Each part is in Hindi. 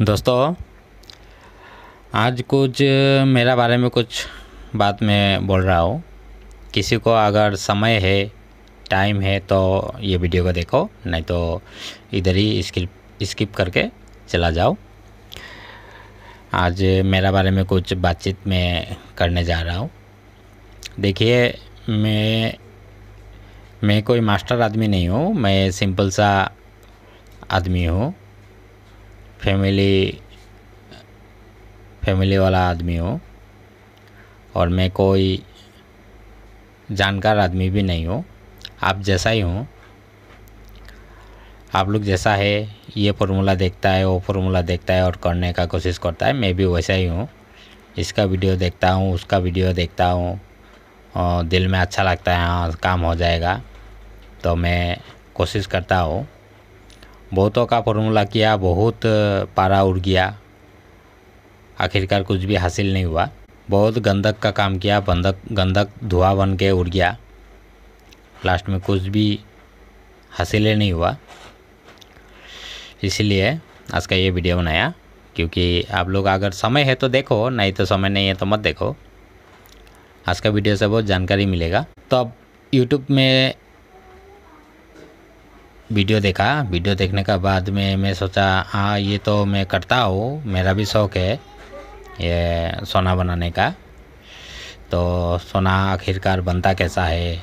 दोस्तों आज कुछ मेरा बारे में कुछ बात मैं बोल रहा हूँ किसी को अगर समय है टाइम है तो ये वीडियो को देखो नहीं तो इधर ही स्किप स्किप करके चला जाओ आज मेरा बारे में कुछ बातचीत में करने जा रहा हूँ देखिए मैं मैं कोई मास्टर आदमी नहीं हूँ मैं सिंपल सा आदमी हूँ फैमिली फैमिली वाला आदमी हूँ और मैं कोई जानकार आदमी भी नहीं हूँ आप जैसा ही हूँ आप लोग जैसा है ये फार्मूला देखता है वो फार्मूला देखता है और करने का कोशिश करता है मैं भी वैसा ही हूँ इसका वीडियो देखता हूँ उसका वीडियो देखता हूँ दिल में अच्छा लगता है हाँ काम हो जाएगा तो मैं कोशिश करता हूँ बहुतों का फॉर्मूला किया बहुत पारा उड़ गया आखिरकार कुछ भी हासिल नहीं हुआ बहुत गंदक का काम किया बंदक गंदक धुआं बन के उड़ गया लास्ट में कुछ भी हासिल नहीं हुआ इसलिए आज का ये वीडियो बनाया क्योंकि आप लोग अगर समय है तो देखो नहीं तो समय नहीं है तो मत देखो आज का वीडियो से बहुत जानकारी मिलेगा तो अब यूट्यूब में वीडियो देखा वीडियो देखने का बाद में मैं सोचा हाँ ये तो मैं करता हूँ मेरा भी शौक़ है ये सोना बनाने का तो सोना आखिरकार बनता कैसा है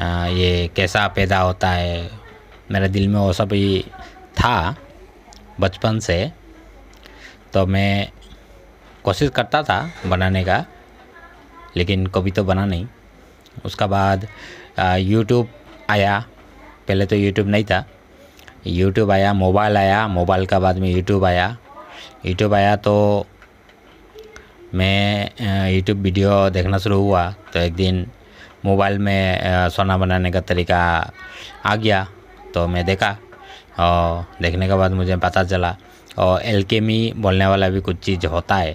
आ, ये कैसा पैदा होता है मेरे दिल में वो सब ही था बचपन से तो मैं कोशिश करता था बनाने का लेकिन कभी तो बना नहीं उसका बाद यूट्यूब आया पहले तो यूट्यूब नहीं था यूट्यूब आया मोबाइल आया मोबाइल का बाद में यूट्यूब आया यूट्यूब आया तो मैं यूट्यूब वीडियो देखना शुरू हुआ तो एक दिन मोबाइल में सोना बनाने का तरीका आ गया तो मैं देखा और देखने के बाद मुझे पता चला और एलकेमी बोलने वाला भी कुछ चीज़ होता है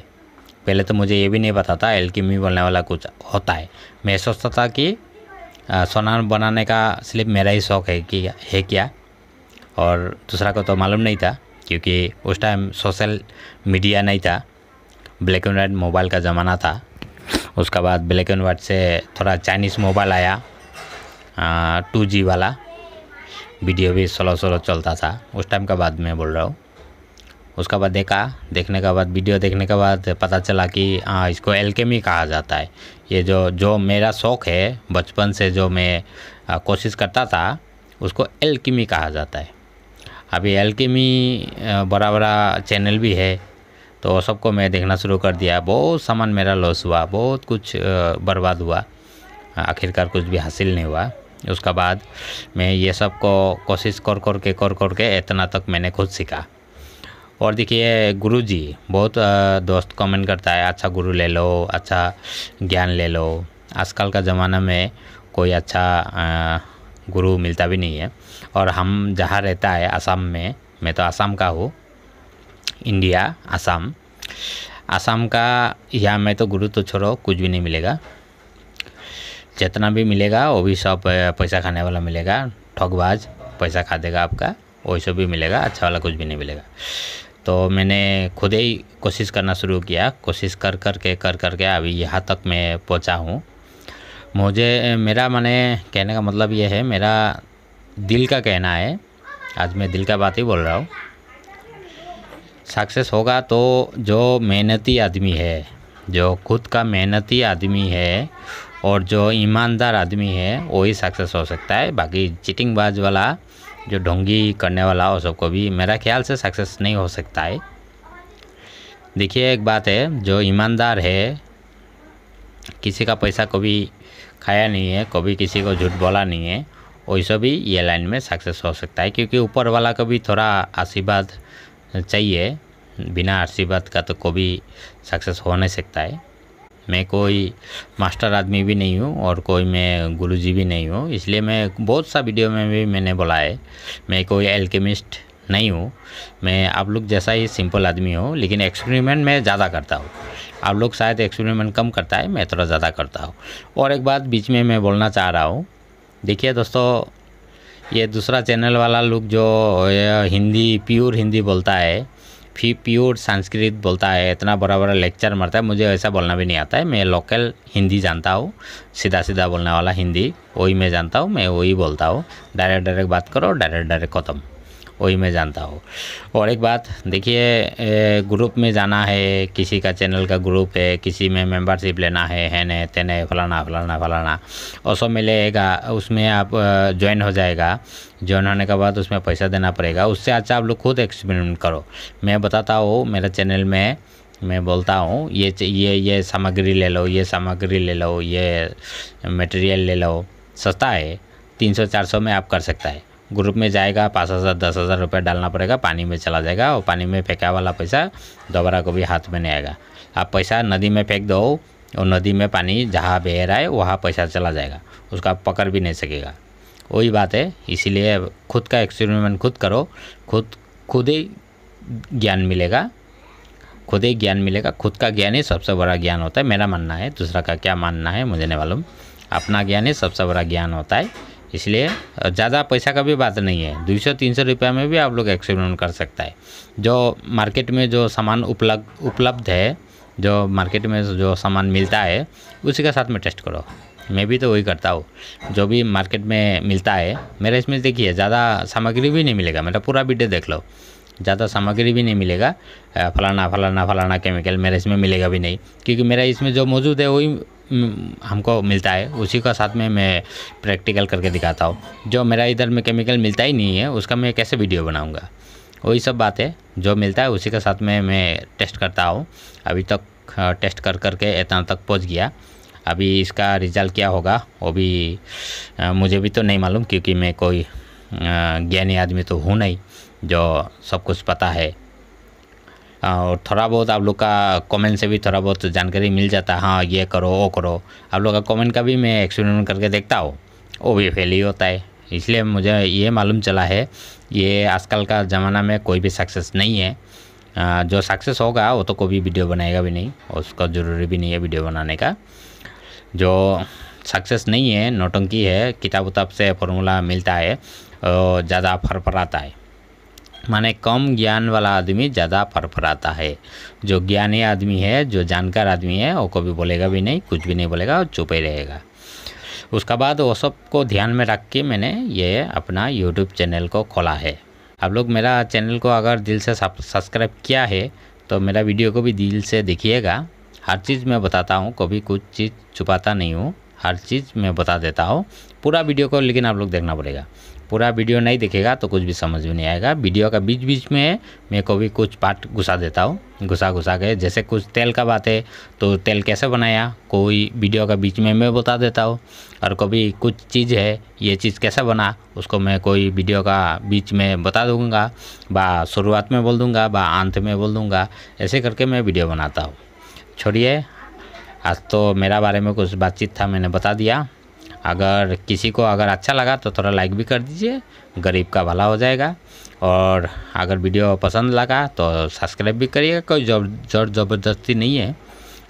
पहले तो मुझे ये भी नहीं पता था एलकेमी बोलने वाला कुछ होता है मैं सोचता था कि सोना बनाने का सिर्फ मेरा ही शौक़ है कि है क्या और दूसरा को तो मालूम नहीं था क्योंकि उस टाइम सोशल मीडिया नहीं था ब्लैक एंड वाइट मोबाइल का ज़माना था उसके बाद ब्लैक एंड वाइट से थोड़ा चाइनीज़ मोबाइल आया टू जी वाला वीडियो भी सोलह सोलह चलता था उस टाइम का बाद मैं बोल रहा हूँ उसका बाद देखा देखने के बाद वीडियो देखने के बाद पता चला कि हाँ इसको एल्केमी कहा जाता है ये जो जो मेरा शौक़ है बचपन से जो मैं कोशिश करता था उसको एल्केमी कहा जाता है अभी एल्केमी बड़ा बड़ा चैनल भी है तो सबको मैं देखना शुरू कर दिया बहुत सामान मेरा लॉस हुआ बहुत कुछ बर्बाद हुआ आखिरकार कुछ भी हासिल नहीं हुआ उसका बाद मैं ये सब को कोशिश कर कर के कर कर के इतना तक मैंने खुद सीखा और देखिए गुरु जी बहुत दोस्त कमेंट करता है अच्छा गुरु ले लो अच्छा ज्ञान ले लो आजकल का ज़माना में कोई अच्छा गुरु मिलता भी नहीं है और हम जहाँ रहता है असम में मैं तो असम का हूँ इंडिया असम असम का यहाँ में तो गुरु तो छोड़ो कुछ भी नहीं मिलेगा जितना भी मिलेगा वो भी सब पैसा खाने वाला मिलेगा ठगबाज पैसा खा देगा आपका वैसे भी मिलेगा अच्छा वाला कुछ भी नहीं मिलेगा तो मैंने खुद ही कोशिश करना शुरू किया कोशिश कर कर के कर कर के अभी यहाँ तक मैं पहुँचा हूँ मुझे मेरा मैंने कहने का मतलब ये है मेरा दिल का कहना है आज मैं दिल का बात ही बोल रहा हूँ सक्सेस होगा तो जो मेहनती आदमी है जो खुद का मेहनती आदमी है और जो ईमानदार आदमी है वही सक्सेस हो सकता है बाकी चिटिंग बाज वाला जो ढोंगी करने वाला हो सबको भी मेरा ख्याल से सक्सेस नहीं हो सकता है देखिए एक बात है जो ईमानदार है किसी का पैसा कभी खाया नहीं है कभी किसी को झूठ बोला नहीं है वैसे भी ये लाइन में सक्सेस हो सकता है क्योंकि ऊपर वाला का भी थोड़ा आशीर्वाद चाहिए बिना आशीर्वाद का तो कभी सक्सेस हो नहीं सकता है मैं कोई मास्टर आदमी भी नहीं हूँ और कोई मैं गुरुजी भी नहीं हूँ इसलिए मैं बहुत सा वीडियो में भी मैंने बोला है मैं कोई एल्केमिस्ट नहीं हूँ मैं आप लोग जैसा ही सिंपल आदमी हूँ लेकिन एक्सपेरिमेंट मैं ज़्यादा करता हूँ आप लोग शायद एक्सपेरिमेंट कम करता है मैं थोड़ा ज़्यादा करता हूँ और एक बात बीच में मैं बोलना चाह रहा हूँ देखिए दोस्तों ये दूसरा चैनल वाला लोग जो हिंदी प्योर हिंदी बोलता है फी प्योर संस्कृत बोलता है इतना बड़ा बड़ा लेक्चर मारता है मुझे ऐसा बोलना भी नहीं आता है मैं लोकल हिंदी जानता हूँ सीधा सीधा बोलने वाला हिंदी वही मैं जानता हूँ मैं वही बोलता हूँ डायरेक्ट डायरेक्ट बात करो डायरेक्ट डायरेक्ट खत्म वही मैं जानता हूँ और एक बात देखिए ग्रुप में जाना है किसी का चैनल का ग्रुप है किसी में मेंबरशिप लेना है है ने तेने फलाना फलाना फलाना और सब मिलेगा उसमें आप ज्वाइन हो जाएगा ज्वाइन होने के बाद उसमें पैसा देना पड़ेगा उससे अच्छा आप लोग खुद एक्सपेरिमेंट करो मैं बताता हूँ मेरे चैनल में मैं बोलता हूँ ये ये ये सामग्री ले लो ये सामग्री ले लो ये मटेरियल ले लो सस्ता है तीन सौ चार सौ में आप कर सकता है ग्रुप में जाएगा पाँच हज़ार दस हज़ार रुपये डालना पड़ेगा पानी में चला जाएगा और पानी में फेंका वाला पैसा दोबारा को भी हाथ में नहीं आएगा आप पैसा नदी में फेंक दो और नदी में पानी जहाँ बह रहा है वहाँ पैसा चला जाएगा उसका पकड़ भी नहीं सकेगा वही बात है इसीलिए खुद का एक्सपेरिमेंट खुद करो खुद खुद ही ज्ञान मिलेगा खुद ही ज्ञान मिलेगा खुद का ज्ञान ही सबसे बड़ा ज्ञान होता है मेरा मानना है दूसरा का क्या मानना है मुझे नहीं मालूम अपना ज्ञान ही सबसे बड़ा ज्ञान होता है इसलिए ज़्यादा पैसा का भी बात नहीं है दो सौ तीन सौ रुपये में भी आप लोग एक्सपेरिमेंट कर सकता है जो मार्केट में जो सामान उपलब्ध उपलब्ध है जो मार्केट में जो सामान मिलता है उसी के साथ में टेस्ट करो मैं भी तो वही करता हूँ जो भी मार्केट में मिलता है मेरा इसमें देखिए ज़्यादा सामग्री भी नहीं मिलेगा मेरा पूरा वीडियो देख लो ज़्यादा सामग्री भी नहीं मिलेगा फलाना फलाना फलाना केमिकल मेरे इसमें मिलेगा भी नहीं क्योंकि मेरा इसमें जो मौजूद है वही हमको मिलता है उसी का साथ में मैं प्रैक्टिकल करके दिखाता हूँ जो मेरा इधर में केमिकल मिलता ही नहीं है उसका मैं कैसे वीडियो बनाऊँगा वही सब बात है जो मिलता है उसी के साथ में मैं टेस्ट करता हूँ अभी तक टेस्ट कर करके इतना तक पहुँच गया अभी इसका रिज़ल्ट क्या होगा वो भी मुझे भी तो नहीं मालूम क्योंकि मैं कोई ज्ञानी आदमी तो हूँ नहीं जो सब कुछ पता है और थोड़ा बहुत आप लोग का कमेंट से भी थोड़ा बहुत जानकारी मिल जाता है हाँ ये करो वो करो आप लोग का कमेंट का भी मैं एक्सपेरिमेंट करके देखता हूँ वो भी फेल ही होता है इसलिए मुझे ये मालूम चला है ये आजकल का ज़माना में कोई भी सक्सेस नहीं है जो सक्सेस होगा वो तो कोई भी वीडियो बनाएगा भी नहीं और उसका ज़रूरी भी नहीं है वीडियो बनाने का जो सक्सेस नहीं है नोटंकी है किताब उताब से फॉर्मूला मिलता है ज़्यादा फर फर आता है माने कम ज्ञान वाला आदमी ज़्यादा फड़फड़ाता है जो ज्ञानी आदमी है जो जानकार आदमी है वो कभी बोलेगा भी नहीं कुछ भी नहीं बोलेगा और चुप ही रहेगा उसका बाद वो सब को ध्यान में रख के मैंने ये अपना यूट्यूब चैनल को खोला है आप लोग मेरा चैनल को अगर दिल से सब्सक्राइब किया है तो मेरा वीडियो को भी दिल से देखिएगा हर चीज़ मैं बताता हूँ कभी कुछ चीज़ छुपाता नहीं हूँ हर चीज़ मैं बता देता हूँ पूरा वीडियो को लेकिन आप लोग देखना पड़ेगा पूरा वीडियो नहीं देखेगा तो कुछ भी समझ में नहीं आएगा वीडियो का बीच बीच में मैं को भी कुछ पार्ट घुसा देता हूँ घुसा घुसा के जैसे कुछ तेल का बात है तो तेल कैसे बनाया कोई वीडियो का बीच में मैं बता देता हूँ और कभी कुछ चीज़ है ये चीज़ कैसे बना उसको मैं कोई वीडियो का बीच में बता दूँगा बा शुरुआत में बोल दूँगा बा अंत में बोल दूँगा ऐसे करके मैं वीडियो बनाता हूँ छोड़िए आज तो मेरा बारे में कुछ बातचीत था मैंने बता दिया अगर किसी को अगर अच्छा लगा तो थोड़ा लाइक भी कर दीजिए गरीब का भला हो जाएगा और अगर वीडियो पसंद लगा तो सब्सक्राइब भी करिएगा कोई जोर ज़बरदस्ती नहीं है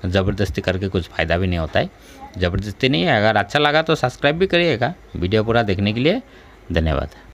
ज़बरदस्ती करके कुछ फ़ायदा भी नहीं होता है ज़बरदस्ती नहीं है अगर अच्छा लगा तो सब्सक्राइब भी करिएगा वीडियो पूरा देखने के लिए धन्यवाद